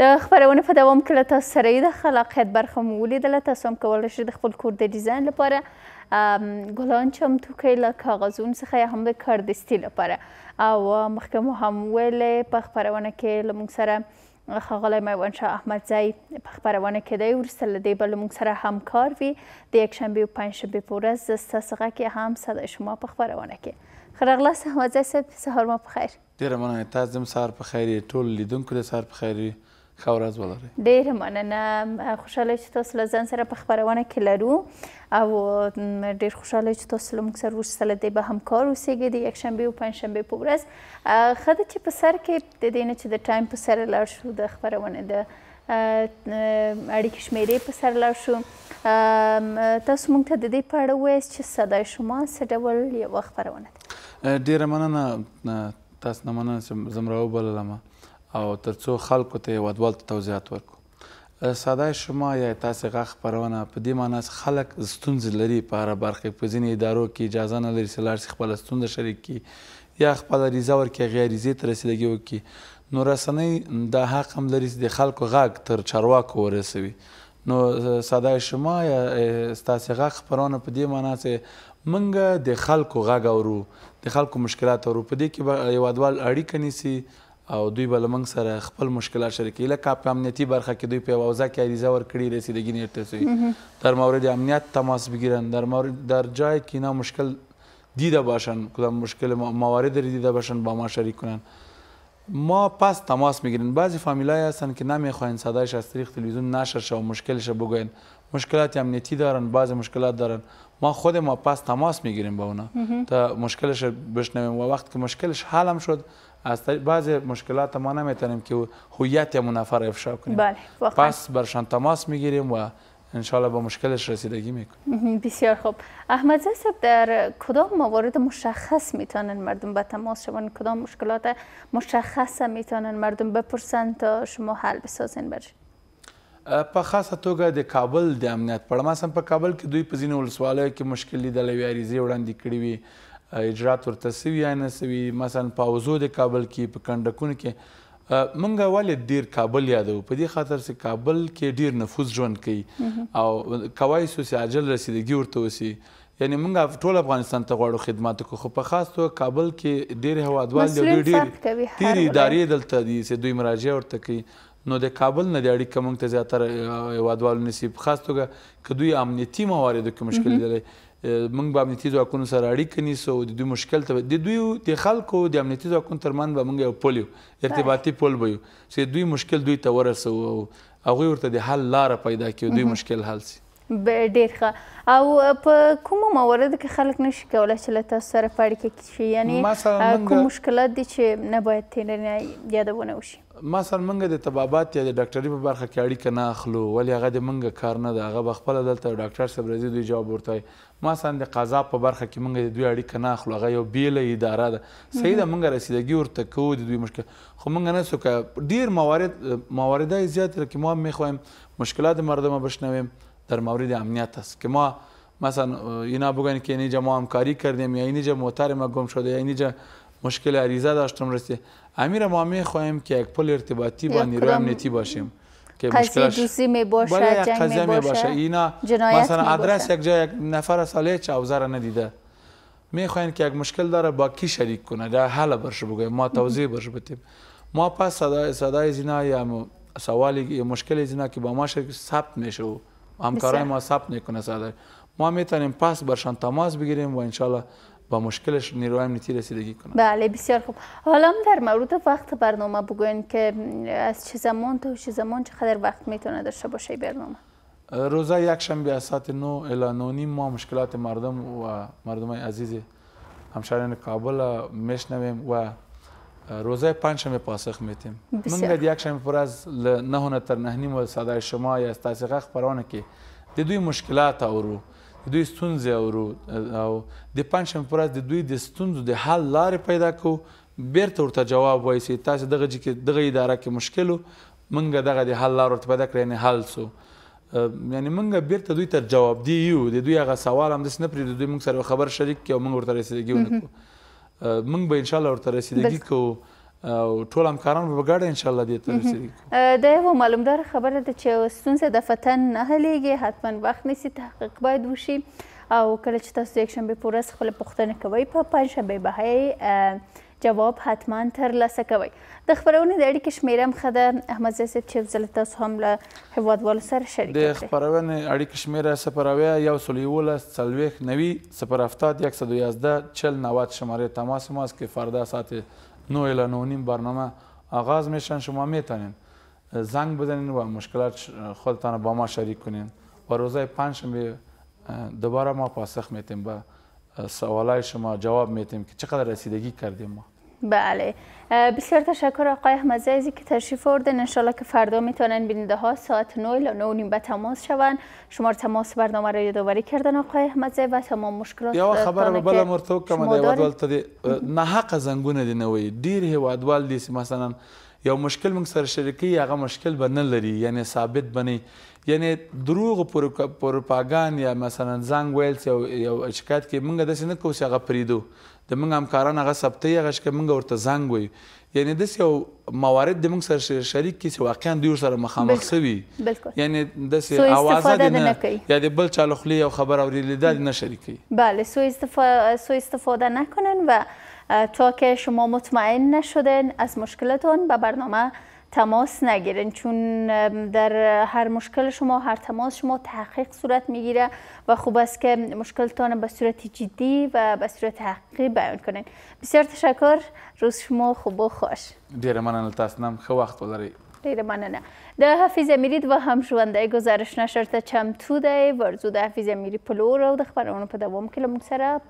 د خبرونه په دوام کې له تاسو سره د خلاقیت برخه مو ولیدله تاسو هم کولی شئ د خپل کور د ډیزاین لپاره ګلان چمتو کړئ له کاغذونو څخه یا هم د کاردستي لپاره او مخکې مو هم ویلې په خپرونه کې له موږ سره ښاغلی میوان شاه احمدزی په خپرونه کې دی وروسته له دې به له موږ سره همکار وي د یکشنبې او پنجشنبې په ورځ زه ستاسو غږ کې هم صدای شما په خپرونه کې ښه راغلاست احمدزی صاحب سهار مو په خیر ډېره مننه تاسو هم سهار په خیر ټول لیدونکو د سهار په خیر وي ښه ورځ ولرئ ډېر مننه خوشحاله چې تاسو له ځان سره په خپرونه کې لرو او ډېر خوشحاله چې تاسو له موږ سره وروسته له دې به همکار اوسیږئ د یکشنبې او پنجشنبې په ورځ ښه ده چې په سر کې د دې نه چې د ټایم په سره لاړ شو د خپرونې د اړیکې شمیرې په سر لاړ شو تاسو موږ ته د دې په اړه ووایاست چې صدای شما څه ډول یوه خپرونه ده ډېره مننه تاسو نه مننه چې زه م راوبللمه او ترڅو خلکو ته ودول توضیحات ورکو ساده شما یا تاسې غا خبرونه په دې معنی چې خلک ستونزې لري په هر برخه په ځینې ادارو کې اجازه نه لري چې لاړ خپل ستونزه شریک کړي یا خپل ریزه ورکړي غیر ریزې ته رسیدګي وکړي نو رسنۍ دا حق هم لري چې د خلکو غږ تر چارواکو ورسوي نو ساده شما یا ستاسې غږ خپرونه په دې معنا چې منګه د خلکو غږ اورو د خلکو مشکلات اورو په دې کې یو ادوال اړیکه نیسي او دوی بل موږ سره خپل مشکلات شریکي لکه په امنیتي برخه کې دوی په اوازه کې اریزه ورکړي رسیدګی نه ترسوي در مورد امنیت تماس بگیرن در مورد در جای که اینا مشکل دیده باشن کدام مشکل موارد رو دیده باشن با ما شریک کنن ما پس تماس میگیریم بعضی فامیلای هستن که نمیخواین صدایش از طریق تلویزیون نشر شه و مشکلش رو بگوین مشکلات امنیتی دارن بعضی مشکلات دارن ما خود ما پس تماس میگیریم با اونا تا مشکلش بشنویم و وقت که مشکلش حل هم شد از بعض مشکلات ما نمیتونیم که هویت نفر افشا کنیم بله پس برشان تماس میگیریم و انشالله با مشکلش رسیدگی میکنیم بسیار خوب احمد صاحب در کدام موارد مشخص میتونن مردم با تماس شوند کدام مشکلات مشخص میتونن مردم بپرسن تا شما حل بسازین برش تو خاصه توګه د کابل د امنیت پړما سم مثلا په کابل کې دوی په ځینو ولسوالیو کې مشکل لیدلی وي عریضې اجرات ورته سوي یا نه سوي مثلا په اوزو د کابل کې په کنډکونو کې منګه ولې ډیر کابل یادو په دې خاطر چې کابل کې ډیر نفوذ ژوند کوي او کوای سو چې عجل رسیدګي ورته وسی یعنی موږ ټول افغانستان ته غواړو خدمات کو خو په خاص توګه کابل کې ډیر هوادوال دی ډیر ډیر ادارې دلته دي چې دوی مراجعه ورته کوي نو د کابل نه د اړیکې موږ ته زیاتره هوادوال نصیب خاص توګه که دوی امنیتي مواردو کې مشکل لري موږ به امنیتي ځواکونو سره اړیکه نیسو د دوی مشکل ته د دوی د خلکو د امنیتي ځواکونو ترمن به موږ یو پول یو ارتباطي پول به یو چې دوی مشکل دوی ته ورسو او هغوی ورته د حل لاره پیدا کړي دوی مشکل حل سي ډیر ښه او په کومو مواردو کې خلک نشي کولای چې له تاسو سره په اړیکه کې شي یعنی کوم مشکلات دي چې نه باید ترنه یادونه وشي مثلا موږ د طبابات یا د ډاکټرۍ په برخه کې اړیکه نه اخلو ولې هغه د موږ کار نه ده هغه خپل دلته ډاکټر صاحب راځي دوی جواب ورته مثلا د قضا په برخه کې موږ د دوی اړیکه نه اخلو هغه یو بیل اداره ده صحیح ده موږ رسیدګي ورته کوو د دوی مشکل خو موږ نه سو ډیر موارد مواردای زیات لکه مو مخویم مشکلات مردمه بشنویم در مورد امنیت است که ما مثلا اینا بگن که اینجا ما همکاری کردیم یا اینجا موتر ما گم شده یا اینجا مشکل عریضه داشتم رسید امیر ما می خواهیم که یک پل ارتباطی با نیروی امنیتی باشیم که مشکلش دوستی می باشه جنگ می باشه, اینا مثلا آدرس یک جای یک نفر ساله چاوزر را ندیده می که یک مشکل داره با کی شریک کنه در حل برش بگه ما توضیح برش بتیم ما پس صدای صدای زینا یا سوالی مشکل زینا که با ما شریک ثبت میشه همکارای ما ثبت میکنه صدر ما میتونیم پس برشان تماس بگیریم و انشالله با مشکلش نیروهای امنیتی رسیدگی کنیم بله بسیار خوب حالا در مورد وقت برنامه بگوین که از چه زمان تا چه زمان چقدر وقت میتونه داشته باشه برنامه روزه یک شنبه از ساعت 9 الی 9 ما مشکلات مردم و مردم عزیز همشاران کابل میشنویم و روزای پنجشنبه پاسخ میتیم من یک شنبه پر از نهونه تر نهنیم و صدای شما یا از تاسیقه خبرانه که د دوی مشکلات اورو د دوی ستونزې اورو او د پنجشنبه پر از د دوی د ستونزو د حل لارې پیدا کو بیرته ورته جواب وایسي تاسو دغه چې دغه اداره کې مشکل منګه دغه د حل لار ورته پیدا کړی نه حل سو یعنی منګه بیرته دوی تر جواب دی یو د دوی هغه سوال هم داس نه پرې دوی موږ سره خبر شریک کې او موږ ورته رسیدګي ونکو موږ به ان شاء الله ورته رسیدګي کوو او ټول همکاران به ګډه ان شاء الله دې ته رسیدګي دا یو معلومدار خبره ده چې ستونزه د فتن نه حلېږي حتما وخت نیسي تحقیق باید وشي او کله چې تاسو یک شنبه پورس خپل پوښتنه کوي په پنځ شنبه به جواب حتما تر لاسه کوئ د خبرونه د اړیکې شمیره هم ښه ده احمد زی صاحب چې زه له تاسو هم له هیوادوالو سره شریک د خپرونې اړیکې شمیره صفر اویا یو سل یولس څلوېښت نوي صفر هفتاد یک صد یازده چل نود شماره تماس ماست که فردا ساعت نو الی نو نیم برنامه آغاز میشن شما میتونین زنگ بزنین و مشکلات خودتان با ما شریک کنین و روزای پنجشنبه دوباره ما پاسخ میتیم به سوالای شما جواب میتیم که چقدر رسیدگی کردیم ما بله بسیار تشکر آقای احمد ازی که تشریف آوردن انشالله که فردا میتونن بیننده ها ساعت 9 الی 9 نیم به تماس شوند شمار تماس برنامه را یادآوری کردن آقای احمدزی و تمام مشکلات یا خبر به بل مرتوب کما دی ته نه حق زنگونه دی نه وی ډیر هوادوال مثلا یو مشکل موږ سره شریکي هغه مشکل به نه لري یعنی ثابت بني یعنی دروغ پروپاګان یا مثلا زنګ ویلز یو یو شکایت کې موږ داسې نه کوو چې هغه پریدو د موږ همکاران هغه ثبتوي هغه چې موږ ورته زنګ وایو یعنی داسې یو موارد د موږ سره شریک کې چې واقعا دوی سره مخامخ سوي یعنی داسې اوازه دي نه یا د بل چا له خولې یو خبر اورېدل نه شریکي بله سو استفاده نکنن و تا که شما مطمئن نشدن از مشکلتون به برنامه تماس نگیرین چون در هر مشکل شما هر تماس شما تحقیق صورت میگیره و خوب است که مشکلتان به صورت جدی و به صورت حقیقی بیان کنین بسیار تشکر روز شما خوب و خوش دیر من تاسو نم وقت بذاری دیر من نه د حفیظ امیری و همشونده گزارش نشرت چم چمتو دی ورزو د حفیظ امیری پلو رو دخبر اونو په دوام کلمون سر